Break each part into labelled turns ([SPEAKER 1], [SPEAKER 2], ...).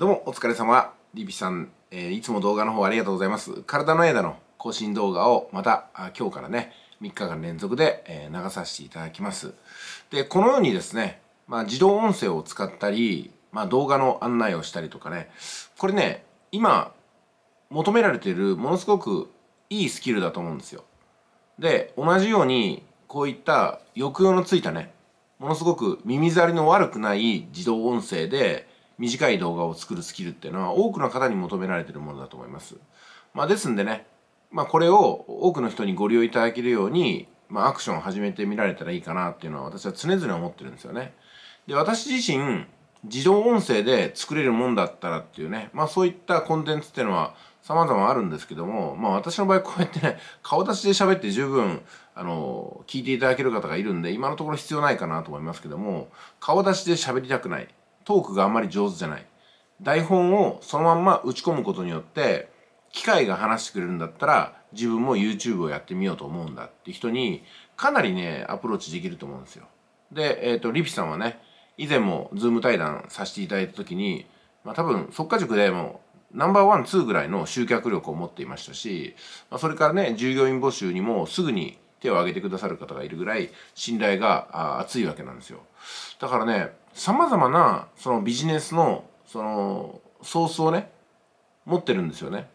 [SPEAKER 1] どうもお疲れ様、リビさん、えー、いつも動画の方ありがとうございます。体の枝の更新動画をまた今日からね、3日間連続で、えー、流させていただきます。で、このようにですね、まあ、自動音声を使ったり、まあ、動画の案内をしたりとかね、これね、今求められているものすごくいいスキルだと思うんですよ。で、同じようにこういった抑揚のついたね、ものすごく耳障りの悪くない自動音声で短い動画を作るスキルっていうのは多くの方に求められてるものだと思います。まあ、ですんでね、まあ、これを多くの人にご利用いただけるように、まあ、アクションを始めてみられたらいいかなっていうのは私は常々思ってるんですよね。で、私自身、自動音声で作れるもんだったらっていうね、まあそういったコンテンツっていうのは様々あるんですけども、まあ私の場合こうやってね、顔出しで喋って十分、あの、聞いていただける方がいるんで、今のところ必要ないかなと思いますけども、顔出しで喋りたくない。トークがあんまり上手じゃない。台本をそのまんま打ち込むことによって、機械が話してくれるんだったら、自分も YouTube をやってみようと思うんだって人に、かなりね、アプローチできると思うんですよ。で、えっ、ー、と、リピさんはね、以前も Zoom 対談させていただいた時に、まあ多分、即可塾でもナンバーワン、ツーぐらいの集客力を持っていましたし、まあ、それからね、従業員募集にもすぐに手を挙げてくださる方がいるぐらい、信頼が厚いわけなんですよ。だからね、さまざまなそのビジネスのそのソースをね持ってるんですよね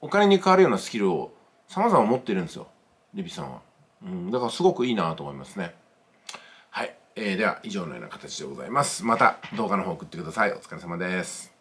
[SPEAKER 1] お金に変わるようなスキルをさまざま持ってるんですよリビさんは、うん、だからすごくいいなと思いますねはい、えー、では以上のような形でございますまた動画の方送ってくださいお疲れ様です